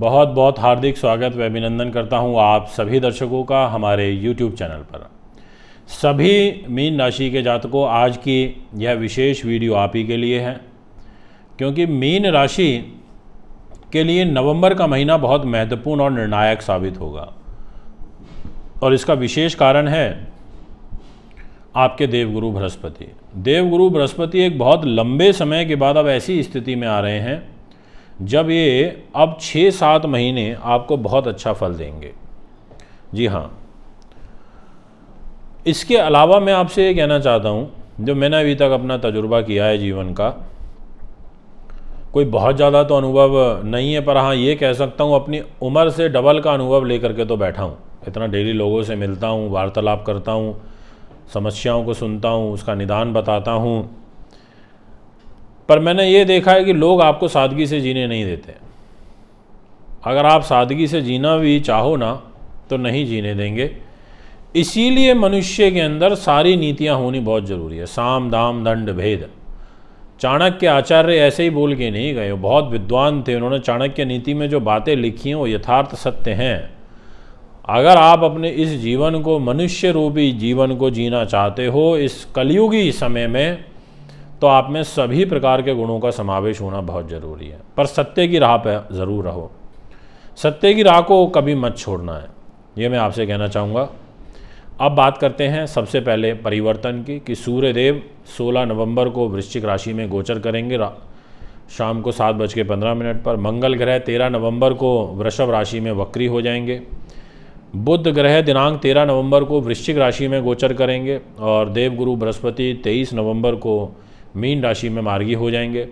बहुत बहुत हार्दिक स्वागत व अभिनंदन करता हूँ आप सभी दर्शकों का हमारे YouTube चैनल पर सभी मीन राशि के जातकों आज की यह विशेष वीडियो आप ही के लिए है क्योंकि मीन राशि के लिए नवंबर का महीना बहुत महत्वपूर्ण और निर्णायक साबित होगा और इसका विशेष कारण है आपके देवगुरु बृहस्पति देवगुरु बृहस्पति एक बहुत लंबे समय के बाद अब ऐसी स्थिति में आ रहे हैं जब ये अब छः सात महीने आपको बहुत अच्छा फल देंगे जी हाँ इसके अलावा मैं आपसे ये कहना चाहता हूँ जो मैंने अभी तक अपना तजुर्बा किया है जीवन का कोई बहुत ज़्यादा तो अनुभव नहीं है पर हाँ ये कह सकता हूँ अपनी उम्र से डबल का अनुभव लेकर के तो बैठा हूँ इतना डेली लोगों से मिलता हूँ वार्तालाप करता हूँ समस्याओं को सुनता हूँ उसका निदान बताता हूँ पर मैंने ये देखा है कि लोग आपको सादगी से जीने नहीं देते अगर आप सादगी से जीना भी चाहो ना तो नहीं जीने देंगे इसीलिए मनुष्य के अंदर सारी नीतियाँ होनी बहुत ज़रूरी है साम दाम दंड भेद चाणक्य आचार्य ऐसे ही बोल के नहीं गए बहुत विद्वान थे उन्होंने चाणक्य नीति में जो बातें लिखी हैं वो यथार्थ सत्य हैं अगर आप अपने इस जीवन को मनुष्य रूपी जीवन को जीना चाहते हो इस कलयुगी समय में तो आप में सभी प्रकार के गुणों का समावेश होना बहुत ज़रूरी है पर सत्य की राह पर ज़रूर रहो सत्य की राह को कभी मत छोड़ना है ये मैं आपसे कहना चाहूँगा अब बात करते हैं सबसे पहले परिवर्तन की कि सूर्यदेव 16 नवंबर को वृश्चिक राशि में गोचर करेंगे शाम को सात बज के पंद्रह मिनट पर मंगल ग्रह तेरह नवंबर को वृषभ राशि में वक्री हो जाएंगे बुध ग्रह दिनांक तेरह नवंबर को वृश्चिक राशि में गोचर करेंगे और देवगुरु बृहस्पति तेईस नवंबर को मीन राशि में मार्गी हो जाएंगे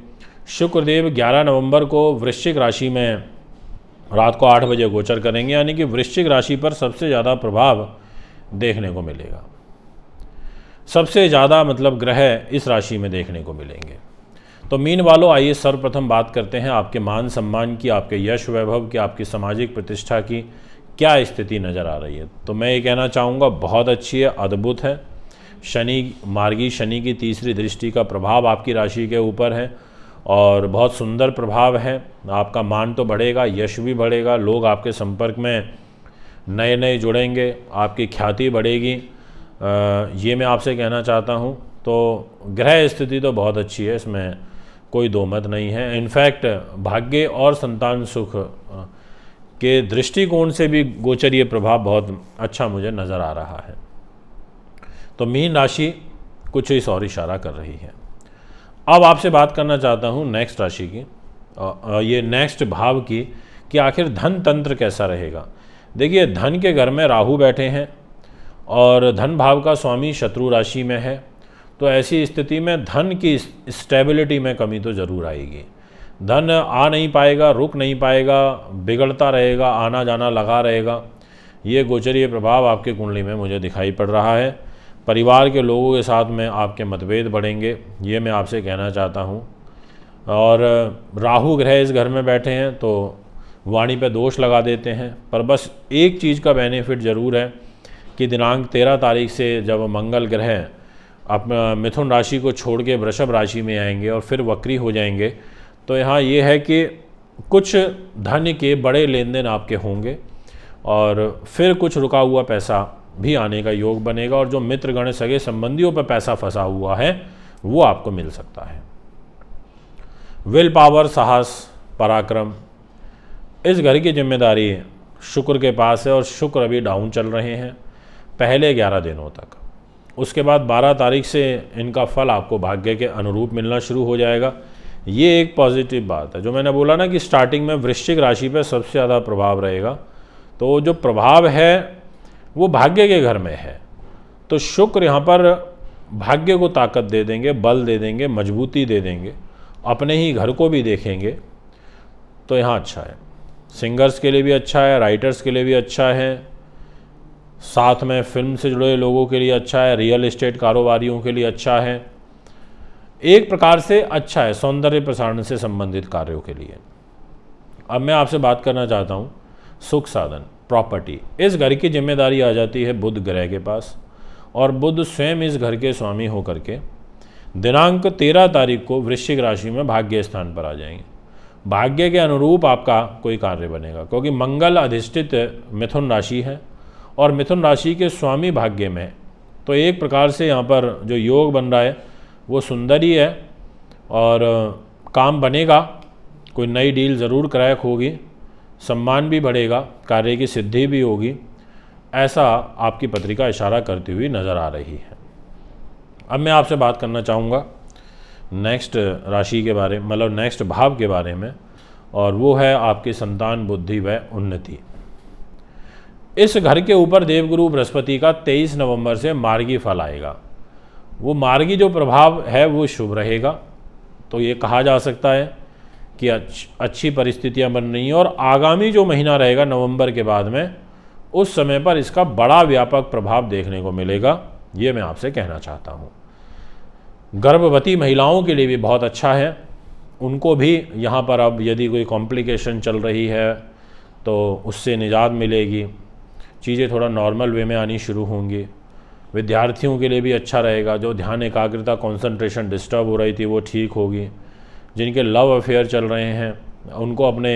शुक्रदेव 11 नवंबर को वृश्चिक राशि में रात को आठ बजे गोचर करेंगे यानी कि वृश्चिक राशि पर सबसे ज़्यादा प्रभाव देखने को मिलेगा सबसे ज़्यादा मतलब ग्रह इस राशि में देखने को मिलेंगे तो मीन वालों आइए सर्वप्रथम बात करते हैं आपके मान सम्मान की आपके यश वैभव की आपकी सामाजिक प्रतिष्ठा की क्या स्थिति नज़र आ रही है तो मैं ये कहना चाहूँगा बहुत अच्छी है अद्भुत है शनि मार्गी शनि की तीसरी दृष्टि का प्रभाव आपकी राशि के ऊपर है और बहुत सुंदर प्रभाव है आपका मान तो बढ़ेगा यश भी बढ़ेगा लोग आपके संपर्क में नए नए जुड़ेंगे आपकी ख्याति बढ़ेगी ये मैं आपसे कहना चाहता हूँ तो ग्रह स्थिति तो बहुत अच्छी है इसमें कोई दो मत नहीं है इनफैक्ट भाग्य और संतान सुख के दृष्टिकोण से भी गोचरीय प्रभाव बहुत अच्छा मुझे नज़र आ रहा है तो मीन राशि कुछ इस और इशारा कर रही है अब आपसे बात करना चाहता हूँ नेक्स्ट राशि की ये नेक्स्ट भाव की कि आखिर धन तंत्र कैसा रहेगा देखिए धन के घर में राहु बैठे हैं और धन भाव का स्वामी शत्रु राशि में है तो ऐसी स्थिति में धन की स्टेबिलिटी में कमी तो ज़रूर आएगी धन आ नहीं पाएगा रुक नहीं पाएगा बिगड़ता रहेगा आना जाना लगा रहेगा ये गोचरीय प्रभाव आपके कुंडली में मुझे दिखाई पड़ रहा है परिवार के लोगों के साथ में आपके मतभेद बढ़ेंगे ये मैं आपसे कहना चाहता हूँ और राहु ग्रह इस घर में बैठे हैं तो वाणी पे दोष लगा देते हैं पर बस एक चीज़ का बेनिफिट ज़रूर है कि दिनांक तेरह तारीख से जब मंगल ग्रह आप मिथुन राशि को छोड़ के वृषभ राशि में आएंगे और फिर वक्री हो जाएंगे तो यहाँ ये है कि कुछ धन के बड़े लेन देन आपके होंगे और फिर कुछ रुका हुआ पैसा भी आने का योग बनेगा और जो मित्र गण सगे संबंधियों पर पैसा फंसा हुआ है वो आपको मिल सकता है विल पावर साहस पराक्रम इस घर की जिम्मेदारी शुक्र के पास है और शुक्र अभी डाउन चल रहे हैं पहले ग्यारह दिनों तक उसके बाद बारह तारीख से इनका फल आपको भाग्य के अनुरूप मिलना शुरू हो जाएगा ये एक पॉजिटिव बात है जो मैंने बोला ना कि स्टार्टिंग में वृश्चिक राशि पर सबसे ज़्यादा प्रभाव रहेगा तो जो प्रभाव है वो भाग्य के घर में है तो शुक्र यहाँ पर भाग्य को ताकत दे देंगे बल दे देंगे मजबूती दे देंगे अपने ही घर को भी देखेंगे तो यहाँ अच्छा है सिंगर्स के लिए भी अच्छा है राइटर्स के लिए भी अच्छा है साथ में फिल्म से जुड़े लोगों के लिए अच्छा है रियल इस्टेट कारोबारियों के लिए अच्छा है एक प्रकार से अच्छा है सौंदर्य प्रसारण से संबंधित कार्यों के लिए अब मैं आपसे बात करना चाहता हूँ सुख साधन प्रॉपर्टी इस घर की जिम्मेदारी आ जाती है बुध ग्रह के पास और बुद्ध स्वयं इस घर के स्वामी होकर के दिनांक तेरह तारीख को वृश्चिक राशि में भाग्य स्थान पर आ जाएंगे भाग्य के अनुरूप आपका कोई कार्य बनेगा क्योंकि मंगल अधिष्ठित मिथुन राशि है और मिथुन राशि के स्वामी भाग्य में तो एक प्रकार से यहाँ पर जो योग बन रहा है वो सुंदर ही है और काम बनेगा कोई नई डील ज़रूर क्रैक होगी सम्मान भी बढ़ेगा कार्य की सिद्धि भी होगी ऐसा आपकी पत्रिका इशारा करती हुई नज़र आ रही है अब मैं आपसे बात करना चाहूँगा नेक्स्ट राशि के बारे मतलब नेक्स्ट भाव के बारे में और वो है आपकी संतान बुद्धि व उन्नति इस घर के ऊपर देवगुरु बृहस्पति का 23 नवंबर से मार्गी फल आएगा वो मार्गी जो प्रभाव है वो शुभ रहेगा तो ये कहा जा सकता है कि अच अच्छी परिस्थितियां बन रही हैं और आगामी जो महीना रहेगा नवंबर के बाद में उस समय पर इसका बड़ा व्यापक प्रभाव देखने को मिलेगा ये मैं आपसे कहना चाहता हूँ गर्भवती महिलाओं के लिए भी बहुत अच्छा है उनको भी यहाँ पर अब यदि कोई कॉम्प्लिकेशन चल रही है तो उससे निजात मिलेगी चीज़ें थोड़ा नॉर्मल वे में आनी शुरू होंगी विद्यार्थियों के लिए भी अच्छा रहेगा जो ध्यान एकाग्रता कंसंट्रेशन डिस्टर्ब हो रही थी वो ठीक होगी जिनके लव अफेयर चल रहे हैं उनको अपने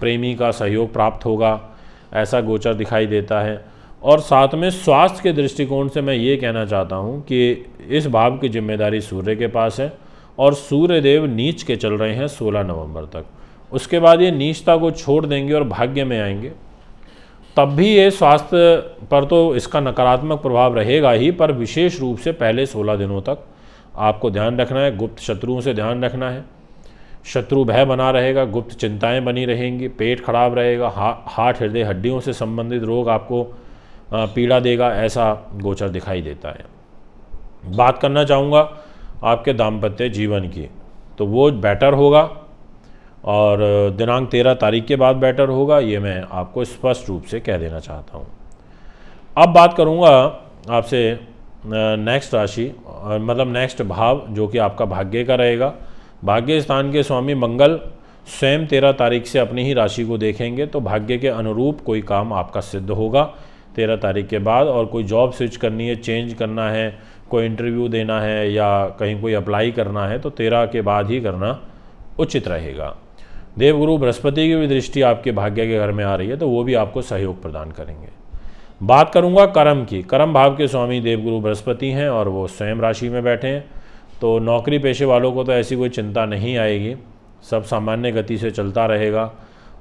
प्रेमी का सहयोग प्राप्त होगा ऐसा गोचर दिखाई देता है और साथ में स्वास्थ्य के दृष्टिकोण से मैं ये कहना चाहता हूँ कि इस भाव की जिम्मेदारी सूर्य के पास है और सूर्य देव नीच के चल रहे हैं 16 नवंबर तक उसके बाद ये नीचता को छोड़ देंगे और भाग्य में आएंगे तब भी ये स्वास्थ्य पर तो इसका नकारात्मक प्रभाव रहेगा ही पर विशेष रूप से पहले सोलह दिनों तक आपको ध्यान रखना है गुप्त शत्रुओं से ध्यान रखना है शत्रु भय बना रहेगा गुप्त चिंताएं बनी रहेंगी पेट खराब रहेगा हा, हार्ट हृदय हड्डियों से संबंधित रोग आपको पीड़ा देगा ऐसा गोचर दिखाई देता है बात करना चाहूँगा आपके दाम्पत्य जीवन की तो वो बेटर होगा और दिनांक तेरह तारीख के बाद बेटर होगा ये मैं आपको स्पष्ट रूप से कह देना चाहता हूँ अब बात करूँगा आपसे नेक्स्ट राशि मतलब नेक्स्ट भाव जो कि आपका भाग्य का रहेगा भाग्य स्थान के स्वामी मंगल स्वयं तेरह तारीख से अपनी ही राशि को देखेंगे तो भाग्य के अनुरूप कोई काम आपका सिद्ध होगा तेरह तारीख के बाद और कोई जॉब स्विच करनी है चेंज करना है कोई इंटरव्यू देना है या कहीं कोई अप्लाई करना है तो तेरह के बाद ही करना उचित रहेगा देवगुरु बृहस्पति की भी दृष्टि आपके भाग्य के घर में आ रही है तो वो भी आपको सहयोग प्रदान करेंगे बात करूंगा कर्म की कर्म भाव के स्वामी देवगुरु बृहस्पति हैं और वो स्वयं राशि में बैठे हैं तो नौकरी पेशे वालों को तो ऐसी कोई चिंता नहीं आएगी सब सामान्य गति से चलता रहेगा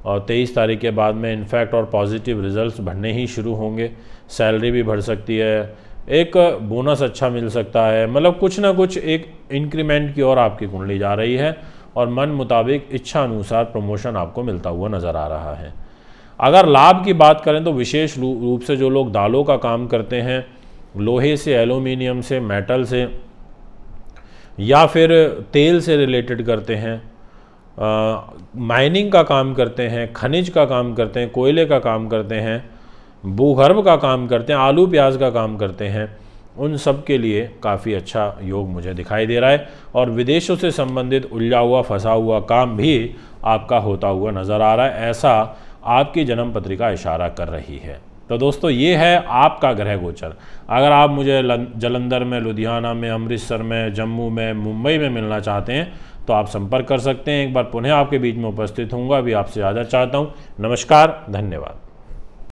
और 23 तारीख के बाद में इनफैक्ट और पॉजिटिव रिजल्ट्स बढ़ने ही शुरू होंगे सैलरी भी बढ़ सकती है एक बोनस अच्छा मिल सकता है मतलब कुछ ना कुछ एक इंक्रीमेंट की ओर आपकी कुंडली जा रही है और मन मुताबिक इच्छा अनुसार प्रमोशन आपको मिलता हुआ नज़र आ रहा है अगर लाभ की बात करें तो विशेष रूप से जो लोग दालों का काम करते हैं लोहे से एलुमिनियम से मेटल से या फिर तेल से रिलेटेड करते हैं माइनिंग का काम करते हैं खनिज का काम करते हैं कोयले का काम करते हैं भूगर्भ का काम करते हैं आलू प्याज का काम करते हैं उन सब के लिए काफ़ी अच्छा योग मुझे दिखाई दे रहा है और विदेशों से संबंधित उलझा हुआ फंसा हुआ काम भी आपका होता हुआ नज़र आ रहा है ऐसा आपकी जन्म पत्रिका इशारा कर रही है तो दोस्तों ये है आपका ग्रह गोचर अगर आप मुझे जलंधर में लुधियाना में अमृतसर में जम्मू में मुंबई में मिलना चाहते हैं तो आप संपर्क कर सकते हैं एक बार पुनः आपके बीच में उपस्थित होंगे अभी आपसे ज़्यादा चाहता हूँ नमस्कार धन्यवाद